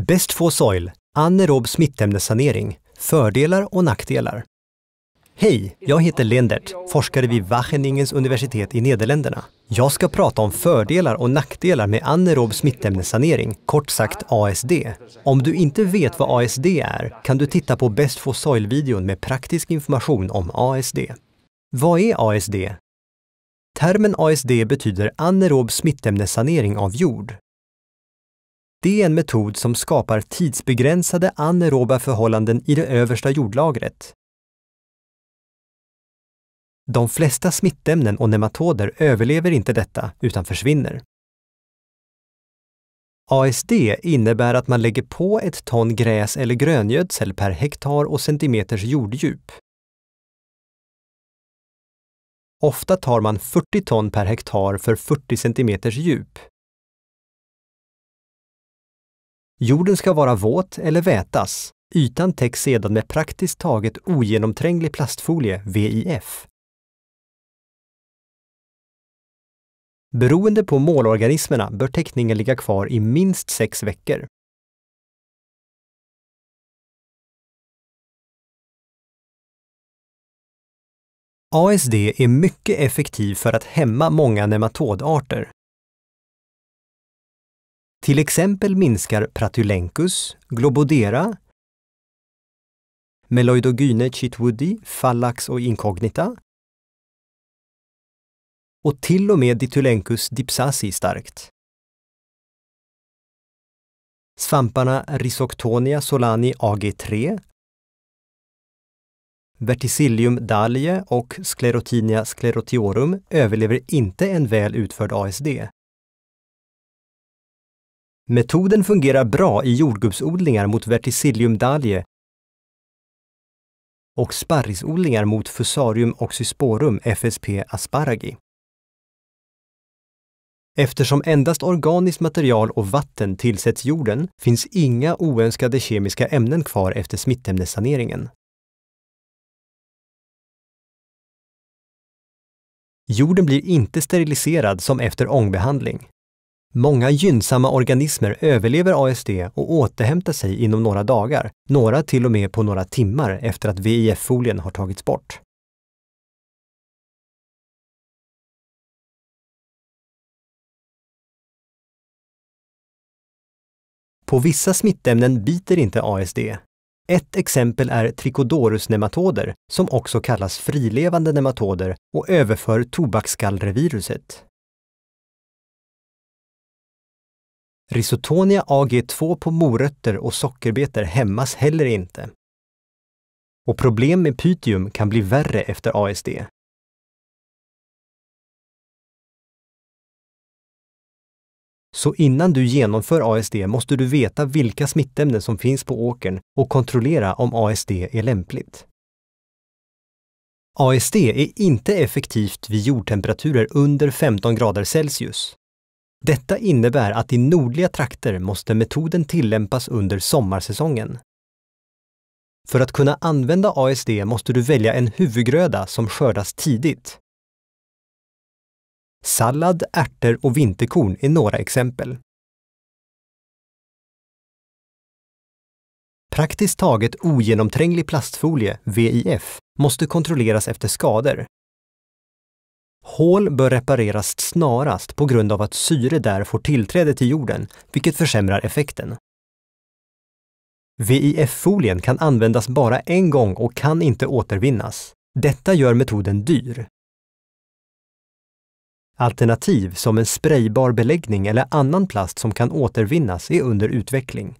Best for soil, anaerob smittämnessanering, fördelar och nackdelar. Hej, jag heter Lendert, forskare vid Wageningens universitet i Nederländerna. Jag ska prata om fördelar och nackdelar med anaerob smittämnessanering, kort sagt ASD. Om du inte vet vad ASD är kan du titta på Best for soil-videon med praktisk information om ASD. Vad är ASD? Termen ASD betyder anaerob smittämnessanering av jord. Det är en metod som skapar tidsbegränsade anaeroba förhållanden i det översta jordlagret. De flesta smittämnen och nematoder överlever inte detta utan försvinner. ASD innebär att man lägger på ett ton gräs eller gröngödsel per hektar och centimeters jorddjup. Ofta tar man 40 ton per hektar för 40 centimeters djup. Jorden ska vara våt eller vätas. Ytan täcks sedan med praktiskt taget ogenomtränglig plastfolie, VIF. Beroende på målorganismerna bör täckningen ligga kvar i minst sex veckor. ASD är mycket effektiv för att hämma många nematodarter. Till exempel minskar Pratulenkus, Globodera, Meloidogyne chitwoodi, Fallax och Incognita och till och med Ditulenkus dipsasi starkt. Svamparna Risoctonia solani AG3, Verticillium dahlie och Sclerotinia sclerotiorum överlever inte en väl utförd ASD Metoden fungerar bra i jordgubbsodlingar mot verticillium dahlie och sparrisodlingar mot Fusarium oxysporum FSP asparagi. Eftersom endast organiskt material och vatten tillsätts jorden finns inga oönskade kemiska ämnen kvar efter smittämnessaneringen. Jorden blir inte steriliserad som efter ångbehandling. Många gynnsamma organismer överlever ASD och återhämtar sig inom några dagar, några till och med på några timmar efter att VIF-folien har tagits bort. På vissa smittämnen biter inte ASD. Ett exempel är tricodorus-nematoder, som också kallas frilevande nematoder och överför tobaksskallreviruset. Risotonia AG2 på morötter och sockerbetor hämmas heller inte. Och problem med pytium kan bli värre efter ASD. Så innan du genomför ASD måste du veta vilka smittämnen som finns på åkern och kontrollera om ASD är lämpligt. ASD är inte effektivt vid jordtemperaturer under 15 grader Celsius. Detta innebär att i nordliga trakter måste metoden tillämpas under sommarsäsongen. För att kunna använda ASD måste du välja en huvudgröda som skördas tidigt. Sallad, ärtor och vinterkorn är några exempel. Praktiskt taget ogenomtränglig plastfolie, VIF, måste kontrolleras efter skador Hål bör repareras snarast på grund av att syre där får tillträde till jorden, vilket försämrar effekten. VIF-folien kan användas bara en gång och kan inte återvinnas. Detta gör metoden dyr. Alternativ som en spraybar beläggning eller annan plast som kan återvinnas är under utveckling.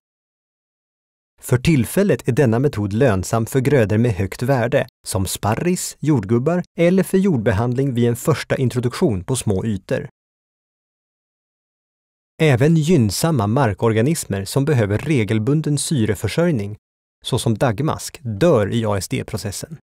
För tillfället är denna metod lönsam för grödor med högt värde, som sparris, jordgubbar eller för jordbehandling vid en första introduktion på små ytor. Även gynnsamma markorganismer som behöver regelbunden syreförsörjning, såsom daggmask, dör i ASD-processen.